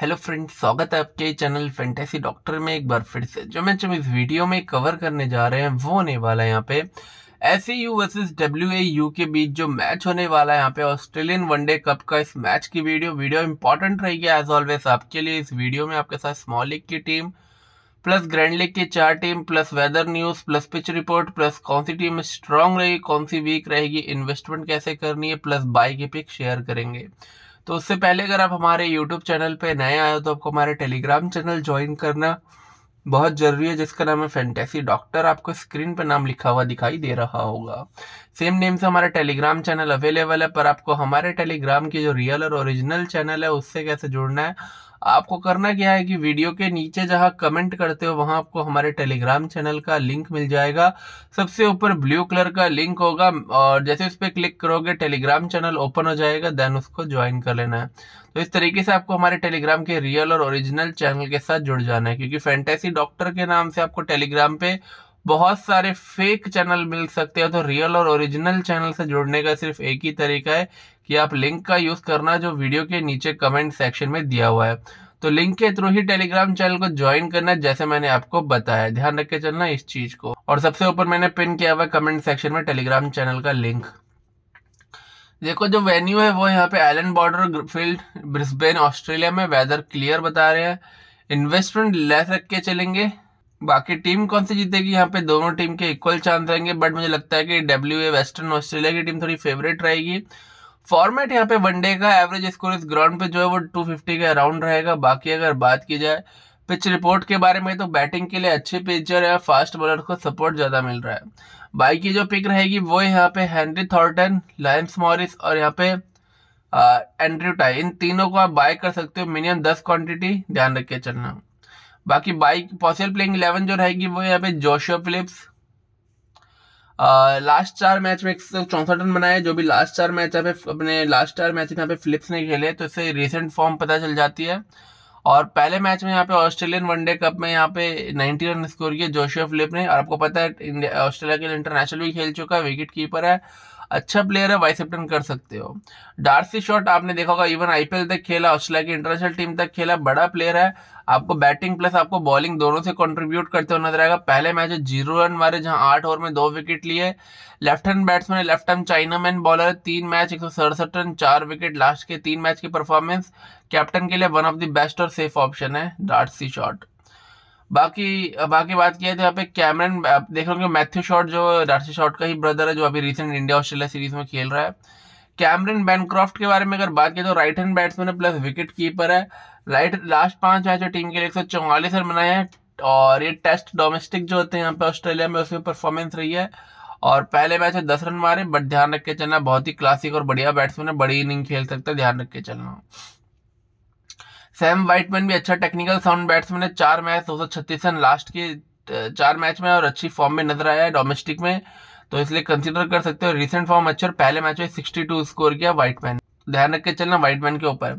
hello friend स्वागत है आपके चैनल फेंटेसी डॉक्टर में एक बार फिर से जो मैं जब इस वीडियो में कवर करने जा रहे हैं वो होने वाला है यहाँ पे S A U versus W A U के बीच जो मैच होने वाला है यहाँ पे ऑस्ट्रेलियन वनडे कप का इस मैच की वीडियो वीडियो इंपॉर्टेंट रहेगी एज ऑलवेज आपके लिए इस वीडियो में आपके साथ स्मॉल लीग की टीम प्लस ग्रैंड लीग की चार team plus weather news plus pitch report plus कौन सी टीम स्ट्रांग रहेगी कौन सी वीक रहेगी इन्वेस्टमेंट कैसे करनी है प्लस बाई की पिक शेयर करेंगे तो उससे पहले अगर आप हमारे यूट्यूब चैनल पे नए आए हो तो आपको हमारे टेलीग्राम चैनल ज्वाइन करना बहुत ज़रूरी है जिसका नाम है फैंटेसी डॉक्टर आपको स्क्रीन पर नाम लिखा हुआ दिखाई दे रहा होगा सेम नेम से हमारा टेलीग्राम चैनल अवेलेबल है पर आपको हमारे टेलीग्राम की जो रियल और ओरिजिनल चैनल है उससे कैसे जुड़ना है आपको करना क्या है कि वीडियो के नीचे जहाँ कमेंट करते हो वहां आपको हमारे टेलीग्राम चैनल का लिंक मिल जाएगा सबसे ऊपर ब्लू कलर का लिंक होगा और जैसे उस पर क्लिक करोगे टेलीग्राम चैनल ओपन हो जाएगा देन उसको ज्वाइन कर लेना है तो इस तरीके से आपको हमारे टेलीग्राम के रियल और ओरिजिनल चैनल के साथ जुड़ जाना है क्योंकि फैंटेसी डॉक्टर के नाम से आपको टेलीग्राम पे बहुत सारे फेक चैनल मिल सकते हैं तो रियल और ओरिजिनल चैनल से जुड़ने का सिर्फ एक ही तरीका है कि आप लिंक का यूज़ करना जो वीडियो के नीचे कमेंट सेक्शन में दिया हुआ है तो लिंक के थ्रू ही टेलीग्राम चैनल को ज्वाइन करना जैसे मैंने आपको बताया ध्यान रख के चलना इस चीज़ को और सबसे ऊपर मैंने पिन किया हुआ कमेंट सेक्शन में टेलीग्राम चैनल का लिंक देखो जो वेन्यू है वो यहाँ पे Allan Border Field Brisbane Australia में वेदर क्लियर बता रहे हैं इन्वेस्टमेंट लेस रख के चलेंगे बाकी टीम कौन सी जीतेगी यहाँ पे दोनों टीम के इक्वल चांस रहेंगे बट मुझे लगता है कि डब्ल्यू ए वेस्टर्न ऑस्ट्रेलिया की टीम थोड़ी फेवरेट रहेगी फॉर्मेट यहाँ पे वनडे का एवरेज स्कोर इस ग्राउंड पे जो है वो 250 के अराउंड रहेगा बाकी अगर बात की जाए पिच रिपोर्ट के बारे में तो बैटिंग के लिए अच्छे पिचर या फास्ट बॉलर को सपोर्ट ज़्यादा मिल रहा है बाई की जो पिक रहेगी वो यहाँ पे हेनरी थॉर्टन लायंस मॉरिस और यहाँ पे एंड्रयू टाई इन तीनों को आप बाय कर सकते हो मिनिमम दस क्वांटिटी ध्यान रख के चलना बाकी बाइक पॉसिबल प्लेइंग इलेवन जो रहेगी वो यहाँ पे जोशो फिलिप्स लास्ट चार मैच में एक सौ तो चौंसठ रन बनाए जो भी लास्ट चार मैच पे अपने लास्ट चार मैच यहाँ पे फिलिप्स ने खेले तो इससे रिसेंट फॉर्म पता चल जाती है और पहले मैच में यहाँ पे ऑस्ट्रेलियन वनडे कप में यहाँ पे 90 रन स्कोर किए जोशिया फिलिप ने और आपको पता है ऑस्ट्रेलिया के लिए इंटरनेशनल भी खेल चुका है विकेट कीपर है अच्छा प्लेयर है वाइस कैप्टन कर सकते हो डार्सी शॉट आपने देखा होगा इवन आईपीएल तक खेला ऑस्ट्रेलिया की इंटरनेशनल टीम तक खेला बड़ा प्लेयर है आपको बैटिंग प्लस आपको बॉलिंग दोनों से कंट्रीब्यूट करते हुए नजर आएगा पहले मैच है जीरो रन मारे जहां आठ ओवर में दो विकेट लिए left hand batsman left hand chinaman bowler तीन मैच एक रन चार विकेट लास्ट के तीन मैच की परफॉर्मेंस कैप्टन के लिए वन ऑफ द बेस्ट और सेफ ऑप्शन है डार्सी शॉट बाकी बाकी बात किया तो यहाँ पे कैमरन देख रहे मैथ्यू शॉट जो डार्सी शॉट का ही ब्रदर है जो अभी रिसेंट इंडिया ऑस्ट्रेलिया सीरीज में खेल रहा है कैमरन बैनक्रॉफ्ट के बारे में अगर बात की तो राइट हैंड बैट्समैन है प्लस विकेट कीपर है राइट लास्ट पांच मैच टीम के लिए एक सौ चौवालीस रन बनाए हैं और ये टेस्ट डोमेस्टिक जो होते हैं यहाँ पे ऑस्ट्रेलिया में उसमें परफॉर्मेंस रही है और पहले मैच में दस रन मारे बट ध्यान रख के चलना बहुत ही क्लासिक और बढ़िया बैट्समैन है बड़ी इनिंग खेल सकता है ध्यान रख के चलना सैम वाइटमैन भी अच्छा टेक्निकल साउंड बैट्समैन है चार मैच दो सौ छत्तीस रन लास्ट के चार मैच में और अच्छी फॉर्म में नजर आया है डोमेस्टिक में तो इसलिए कंसिडर कर सकते हो रिसेंट फॉर्म अच्छे और पहले मैच में सिक्सटी टू स्कोर किया वाइटमैन ध्यान रख के चलना वाइटमैन के ऊपर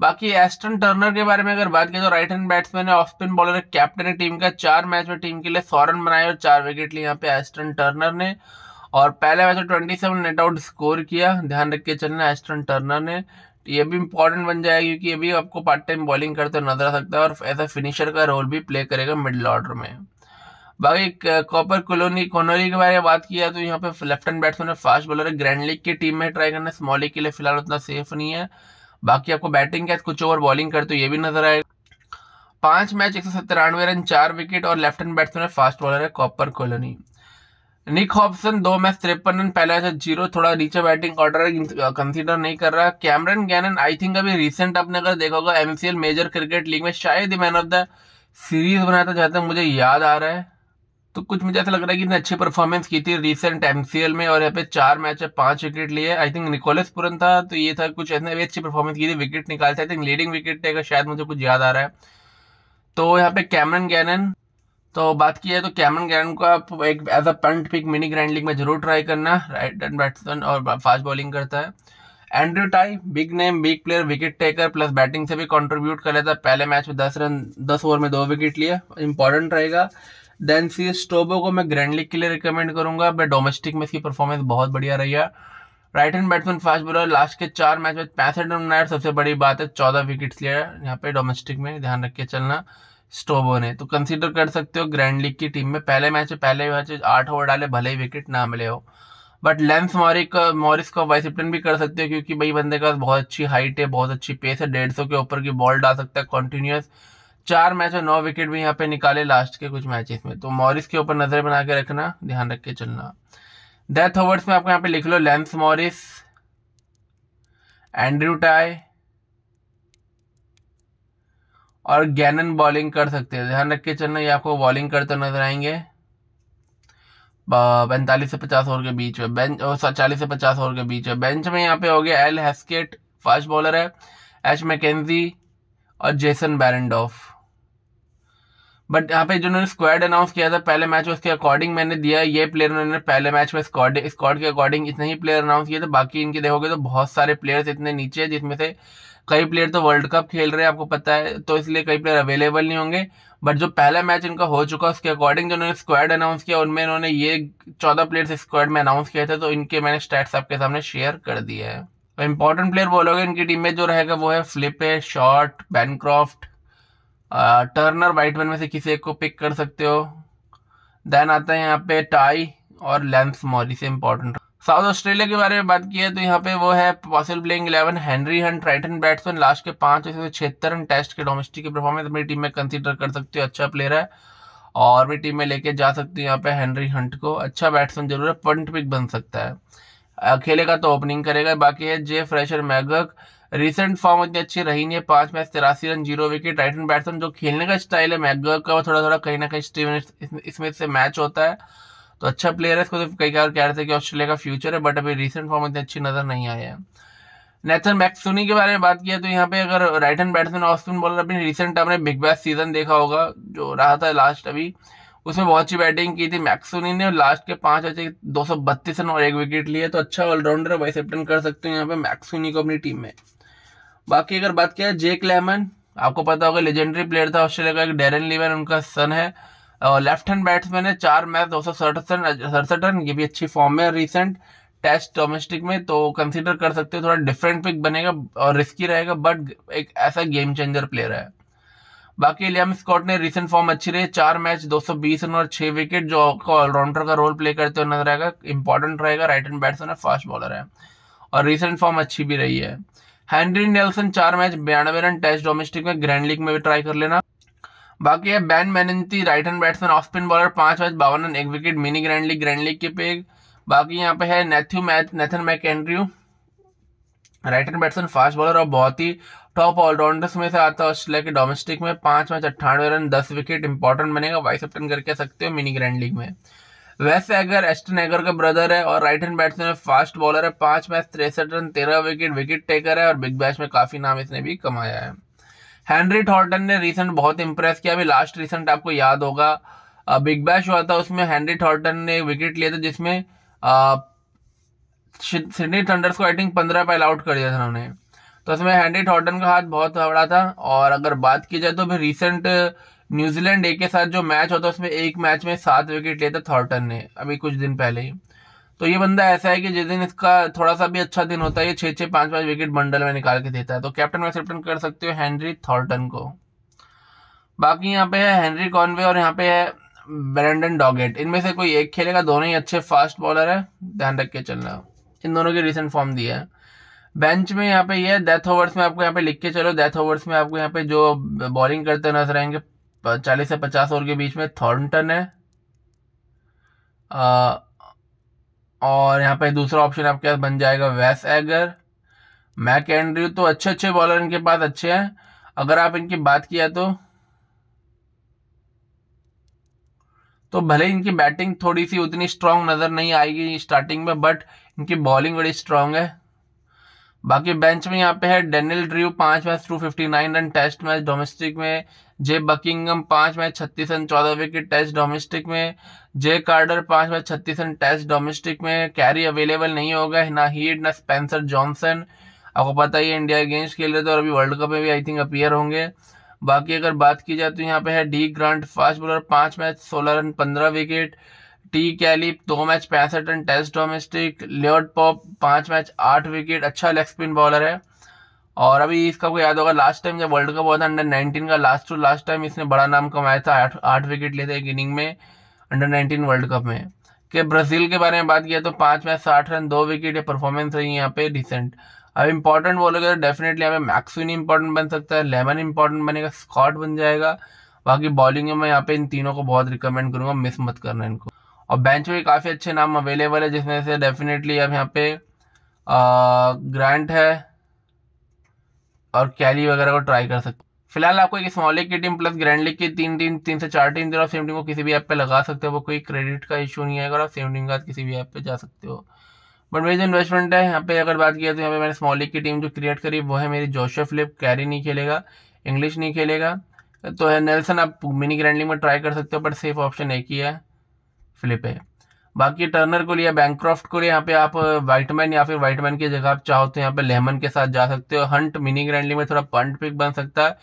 बाकी एस्टन टर्नर के बारे में अगर बात करें तो राइट हैंड बैट्समैन है ऑफ स्पिन बॉलर है कैप्टन है टीम का चार मैच में टीम के लिए सौ रन बनाए और चार विकेट लिए यहाँ पे एस्टन टर्नर ने और पहले मैच में twenty seven not out score किया ध्यान रख के चलना एस्टन टर्नर ने ये भी इंपॉर्टेंट बन जाएगा क्योंकि ये भी आपको पार्ट टाइम बॉलिंग करते नजर आ सकता है और एज ए फिनिशर का रोल भी प्ले करेगा मिडिल ऑर्डर में बाकी कॉपर कॉलोनी कॉनोरी के बारे में बात किया तो यहाँ पे left hand batsman fast bowler है ग्रैंड लीग की टीम में ट्राई करना स्मॉल लीग के लिए फिलहाल उतना सेफ नहीं है बाकी आपको बैटिंग के कुछ ओवर बॉलिंग करते तो ये भी नजर आएगा पांच मैच एक सौ सत्तानवे रन चार विकेट और left hand batsman fast bowler है कॉपर कॉलोनी निक हॉबसन दो मैच तिरपन रन पहला ऐसा जीरो थोड़ा नीचे बैटिंग ऑर्डर कंसीडर नहीं कर रहा कैमरन गैनन आई थिंक अभी रिसेंट आपने अगर देखा होगा एमसीएल मेजर क्रिकेट लीग में शायद ही मैन ऑफ द सीरीज बनाया था जहाँ मुझे याद आ रहा है तो कुछ मुझे ऐसा लग रहा है कि इसने अच्छी परफॉर्मेंस की थी रिसेंट एमसीएल में और यहाँ पे चार मैच है पांच विकेट लिए आई थिंक निकोलस पुरन था तो ये था कुछ ऐसे अच्छी परफॉर्मेंस की थी विकेट निकालते I think leading wicket taker शायद मुझे कुछ याद आ रहा है तो यहाँ पे कैमरन गैनन तो बात की है तो कैमरन गैरन को आप एक as a punt pick mini grand league में जरूर ट्राई करना राइट एंड बैट्समैन और फास्ट बॉलिंग करता है Andrew Tye big name big player wicket taker plus batting से भी कंट्रीब्यूट कर लेता है पहले मैच में दस रन दस ओवर में दो विकेट लिए इंपॉर्टेंट रहेगा देन सी स्टोबो को मैं ग्रैंड लीग के लिए रिकमेंड करूंगा बट डोमेस्टिक में इसकी परफॉर्मेंस बहुत बढ़िया रही है right hand batsman fast bowler last के चार मैच में पैंसठ रन बनाया सबसे बड़ी बात है चौदह विकेट्स है यहाँ पे डोमेस्टिक में ध्यान रख के चलना स्टोबो ने तो कंसीडर कर सकते हो ग्रैंड लीग की टीम में पहले मैच में पहले मैच में आठ ओवर डाले भले ही विकेट ना मिले हो बट लेंस मॉरिक का मॉरिस का वाइस कैप्टन भी कर सकते हो क्योंकि भाई बंदे का बहुत अच्छी हाइट है बहुत अच्छी पेस है डेढ़ सौ के ऊपर की बॉल डाल सकता है कॉन्टिन्यूस चार मैच और नौ विकेट भी यहाँ पे निकाले लास्ट के कुछ मैचेस में तो मॉरिस के ऊपर नजर बना के रखना ध्यान रख के चलना डेथ ओवर्स में आपको यहाँ पे लिख लो लेंस मॉरिस एंड्रू टाई और गैनन बॉलिंग कर सकते हैं ध्यान रख के चलना ये आपको बॉलिंग करते नजर आएंगे पैंतालीस से पचास ओवर के बीच में बेंच चालीस से पचास ओवर के बीच में बेंच में यहाँ पे हो गया एल हेस्केट फास्ट बॉलर है एच मैकेजी और जेसन बैरेंडोफ बट यहाँ पे जिन्होंने स्क्वाड अनाउंस किया था पहले मैच में उसके अकॉर्डिंग मैंने दिया ये प्लेयर उन्होंने पहले मैच में स्क्वाड स्क्वाड के अकॉर्डिंग इतने ही प्लेयर अनाउंस किए थे बाकी इनके देखोगे तो बहुत सारे प्लेयर्स इतने नीचे हैं जिसमें से कई प्लेयर तो वर्ल्ड कप खेल रहे हैं आपको पता है तो इसलिए कई प्लेयर अवेलेबल नहीं होंगे बट जो पहला मैच इनका हो चुका उसके अकॉर्डिंग जो उन्होंने स्क्वाड अनाउंस किया उनमें इन्होंने ये चौदह प्लेयर्स स्क्वाड में अनाउंस किए थे तो इनके मैंने स्टैट्स आपके सामने शेयर कर दिए है तो इंपॉर्टेंट प्लेयर बोलोगे इनकी टीम में जो रहेगा वो है फ्लिप है शॉर्ट बैनक्रॉफ्ट टर्नर वाइटमैन में से किसी एक को पिक कर सकते हो देन आता है यहाँ पे टाई और लेंस से इंपॉर्टेंट साउथ ऑस्ट्रेलिया के बारे में बात की है तो यहाँ पे वो है possible playing eleven Henry Hunt right hand batsman last के पांच ऐसे तो छिहत्तर रन टेस्ट के डोमेस्टिक के परफॉर्मेंस अपनी टीम में कंसिडर कर सकते हो अच्छा प्लेयर है और भी टीम में लेके जा सकती हूँ यहाँ पे हेनरी हंट को अच्छा बैट्समैन जरूर है पंट पिक बन सकता है खेलेगा तो ओपनिंग करेगा बाकी है J Fraser McGurk recent form इतनी अच्छी रही नहीं है पांच मैच तिरासी run zero wicket right hand batsman जो खेलने का स्टाइल है मैगक का वो थोड़ा थोड़ा कहीं ना कहीं स्टीवन स्मिथ से मैच होता है तो अच्छा प्लेयर है इसको तो कई बार कह रहे थे कि ऑस्ट्रेलिया का फ्यूचर है बट अभी रिसेंट फॉर्म इतनी अच्छी नजर नहीं आए हैं नेथन मैक्सुनी के बारे में बात किया तो यहाँ पे अगर right hand batsman Austin bowler अपनी रिसेंट आपने बिग बैस सीजन देखा होगा जो रहा था लास्ट अभी उसमें बहुत अच्छी बैटिंग की थी मैक्सुनी ने लास्ट के पांच अच्छे दो सौ बत्तीस रन और एक विकेट लिए तो अच्छा ऑलराउंडर है वाइस कैप्टन कर सकते हो यहाँ पे मैक्सुनी को अपनी टीम में बाकी अगर बात किया जेक लेमन आपको पता होगा लेजेंडरी प्लेयर था ऑस्ट्रेलिया का एक डेरन लीवन उनका सन है लेफ्ट हैंड बैट्समैन है चार मैच दो सौ सड़सठ रन ये भी अच्छी फॉर्म में रिसेंट टेस्ट डोमेस्टिक में तो कंसीडर कर सकते हो थोड़ा डिफरेंट पिक बनेगा और रिस्की रहेगा बट एक ऐसा गेम चेंजर प्लेयर है बाकी लियाम स्कॉट ने रिसेंट फॉर्म अच्छी रही चार मैच 220 रन और छह विकेट जो ऑलराउंडर का रोल प्ले करते हुए नजर आएगा इंपॉर्टेंट रहेगा राइट हैंड बैट्समैन है फास्ट बॉलर है और रिसेंट फॉर्म अच्छी भी रही है हेनरी नेल्सन चार मैच बयानवे रन टेस्ट डोमेस्टिक में ग्रैंड लीग में भी ट्राई कर लेना बाकी है Ben Manenti right hand batsman off spin bowler पांच मैच बावन रन एक wicket mini grand league grand league के पे बाकी यहाँ पे है नेथ्यू मैथ Nathan McAndrew right hand batsman fast bowler और बहुत ही टॉप ऑलराउंडर्स में से आता है ऑस्ट्रेलिया के डोमेस्टिक में पांच मैच अट्ठानवे रन दस विकेट इंपॉर्टेंट बनेगा वाइस कैप्टन करके सकते हो मिनी ग्रैंड लीग में वैसे अगर एस्टन एगर का ब्रदर है और right hand batsman fast bowler है पांच मैच तिरसठ रन तेरह विकेट विकेट टेकर है और बिग बैश में काफ़ी नाम इसने भी कमाया है हैंनरी थॉर्टन ने रिसेंट बहुत इंप्रेस किया अभी लास्ट रिसेंट आपको याद होगा बिग बैश हुआ था उसमें हैंनरी थॉर्टन ने विकेट लिया था जिसमें सिडनी थंडर्स को आई थिंक पंद्रह पैल आउट कर दिया था उन्होंने तो उसमें हैंनरी थॉर्टन का हाथ बहुत बड़ा था और अगर बात की जाए तो अभी रिसेंट न्यूजीलैंड ए के साथ जो मैच होता है उसमें एक मैच में सात विकेट लिया था थॉर्टन ने अभी कुछ दिन पहले ही तो ये बंदा ऐसा है कि जिस दिन इसका थोड़ा सा भी अच्छा दिन होता है ये छः छः पाँच पाँच विकेट बंडल में निकाल के देता है तो कैप्टन वाइस कैप्टन कर सकते हो हैंनरी थॉर्टन को बाकी यहाँ पे है हैंनरी कॉनवे और यहाँ पे है ब्रेंडन डॉगेट इनमें से कोई एक खेलेगा दोनों ही अच्छे फास्ट बॉलर है ध्यान रख के चलना इन दोनों के रिसेंट फॉर्म दिया है बेंच में यहाँ पे ये यह, डेथ ओवर्स में आपको यहाँ पे लिख के चलो डेथ ओवर्स में आपको यहाँ पे जो बॉलिंग करते नजर आएंगे चालीस से पचास ओवर के बीच में थॉर्नटन है और यहाँ पे दूसरा ऑप्शन आपके पास बन जाएगा वेस एगर मैक एंड्रयू तो अच्छे अच्छे बॉलर इनके पास अच्छे हैं अगर आप इनकी बात किया तो तो भले इनकी बैटिंग थोड़ी सी उतनी स्ट्रांग नज़र नहीं आएगी स्टार्टिंग में बट इनकी बॉलिंग बड़ी स्ट्रांग है बाकी बेंच में यहाँ पे है डेनिल ड्रीव पांच match two fifty nine run test match domestic में जे बकिंगम पांच मैच छत्तीस रन चौदह विकेट टेस्ट डोमेस्टिक में जे कार्डर पांच मैच छत्तीस रन टेस्ट डोमेस्टिक में कैरी अवेलेबल नहीं होगा ना हीड ना स्पेंसर जॉनसन आपको पता ही इंडिया अगेंस्ट खेल रहे थे और अभी वर्ल्ड कप में भी आई थिंक अपियर होंगे बाकी अगर बात की जाए तो यहाँ पे है डी ग्रांट फास्ट बॉलर पाँच मैच सोलह रन पंद्रह विकेट टी कैली दो मैच पैंसठ run test domestic Lloyd Pope पांच मैच आठ विकेट अच्छा लेग स्पिन बॉलर है और अभी इसका कोई याद होगा लास्ट टाइम जब वर्ल्ड कप हुआ था अंडर नाइनटीन का लास्ट टू लास्ट टाइम इसने बड़ा नाम कमाया था आठ आठ विकेट लेते एक इनिंग में अंडर नाइनटीन वर्ल्ड कप में के ब्राज़ील के बारे में बात किया तो पाँच मैच साठ रन दो विकेट ये परफॉर्मेंस रही यहाँ पे डिसेंट अब इंपॉर्टेंट बोलोगे तो डेफिनेटली यहाँ पे मैक्सविन इंपॉर्टेंट बन सकता है लेमन इंपॉर्टेंट बनेगा स्कॉट बन जाएगा बाकी बॉलिंग में मैं यहाँ पे इन तीनों को बहुत रिकमेंड करूँगा मिस मत करना इनको और बेंच में काफ़ी अच्छे नाम अवेलेबल है जिसमें से डेफिनेटली अब यहाँ पे ग्रांट है और कैली वगैरह को ट्राई कर सकते फिलहाल आपको एक स्मॉल लीग की टीम प्लस ग्रैंड लीग की तीन टीम तीन से चार टीम दे रहा सेम टीम को किसी भी ऐप पे लगा सकते हो वो कोई क्रेडिट का इशू नहीं आएगा और सेम टीम के साथ किसी भी ऐप पे जा सकते हो बट मेरी जो इन्वेस्टमेंट है यहाँ पे अगर बात किया तो यहाँ पे मैंने स्मॉल लीग की टीम जो क्रिएट करी वो है मेरी जोशो फ्लिप कैरी नहीं खेलेगा इंग्लिश नहीं खेलेगा तो है नेल्सन आप मिनी ग्रैंड लीग में ट्राई कर सकते हो बट सेफ ऑप्शन एक ही है फ्लिप है बाकी टर्नर को लिया बैंक्रॉफ्ट को लिया यहाँ पे आप वाइटमैन uh, या फिर व्हाइटमैन की जगह आप चाहो तो यहाँ पे लेमन के साथ जा सकते हो हंट मिनी ग्रैंडली में थोड़ा पंट पिक बन सकता है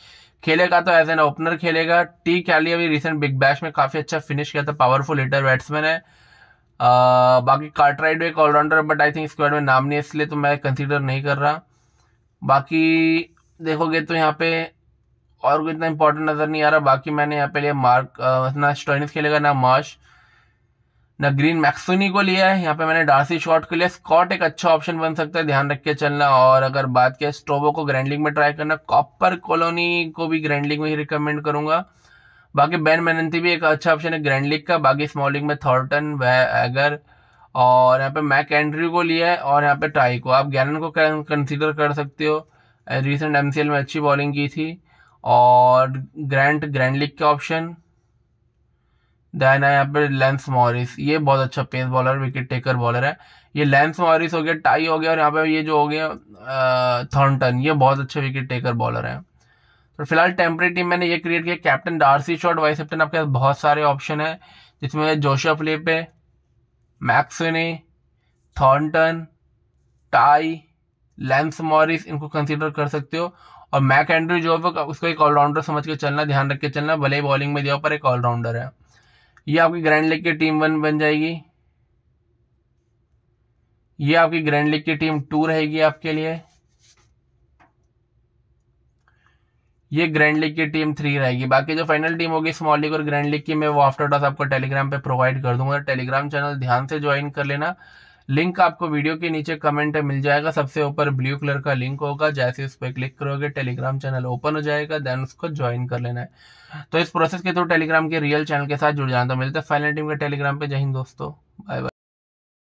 खेलेगा तो एज एन ओपनर खेलेगा टी कैली अभी रिसेंट बिग बैश में काफ़ी अच्छा फिनिश किया था पावरफुल हिटर बैट्समैन है आ, uh, बाकी कार्टराइड एक allrounder but I think squad में नाम नहीं है इसलिए तो मैं कंसिडर नहीं कर रहा बाकी देखोगे तो यहाँ पे और कोई इतना इंपॉर्टेंट नज़र नहीं आ रहा बाकी मैंने यहाँ पे लिया मार्क uh, ना स्टोनिस खेलेगा ना मार्श ग्रीन मैक्सोनी को लिया है यहाँ पे मैंने डार्सी शॉट को लिया स्कॉट एक अच्छा ऑप्शन बन सकता है ध्यान रख के चलना और अगर बात किया स्ट्रोबो को ग्रैंडलिंग में ट्राई करना कॉपर कॉलोनी को भी ग्रैंडलिंग में ही रिकमेंड करूंगा बाकी बैन मेनंती भी एक अच्छा ऑप्शन है ग्रैंड का बाकी स्मॉल में थॉर्टन वैगर और यहाँ पे मैक एंड्री को लिया है और यहाँ पे टाई को आप गैनन को कंसिडर कर सकते हो रिसेंट एम में अच्छी बॉलिंग की थी और ग्रैंड ग्रैंड लीग के ऑप्शन देन है यहाँ पे लेंस मॉरिस ये बहुत अच्छा pace bowler wicket taker bowler है ये लेंस मॉरिस हो गया टाई हो गया और यहाँ पे ये जो हो गया थॉन्टन ये बहुत अच्छे विकेट टेकर बॉलर हैं तो फिलहाल टेम्परे टीम मैंने ये क्रिएट किया captain Darcy Short vice captain आपके पास बहुत सारे ऑप्शन है जिसमें जोशा लेपे मैक्सने थॉर्नटन टाई लेंस मॉरिस इनको कंसिडर कर सकते हो और मैक एंड्रू जो है उसको एक ऑलराउंडर समझ के चलना ध्यान रख के चलना भले ही बॉलिंग में दिया पर एक ऑलराउंडर है ये आपकी ग्रैंड लीग की टीम वन बन जाएगी ये आपकी ग्रैंड लीग की टीम टू रहेगी आपके लिए ये ग्रैंड लीग की टीम थ्री रहेगी बाकी जो फाइनल टीम होगी स्मॉल लीग और ग्रैंड लीग की मैं वो आफ्टर टॉस आपको टेलीग्राम पे प्रोवाइड कर दूंगा टेलीग्राम चैनल ध्यान से ज्वाइन कर लेना लिंक आपको वीडियो के नीचे कमेंट में मिल जाएगा सबसे ऊपर ब्लू कलर का लिंक होगा जैसे उस पर क्लिक करोगे टेलीग्राम चैनल ओपन हो जाएगा देन उसको ज्वाइन कर लेना है तो इस प्रोसेस के थ्रू टेलीग्राम के रियल चैनल के साथ जुड़ जाना तो मिलता है फाइनल टीम के टेलीग्राम पे जय हिंद दोस्तों बाय बाय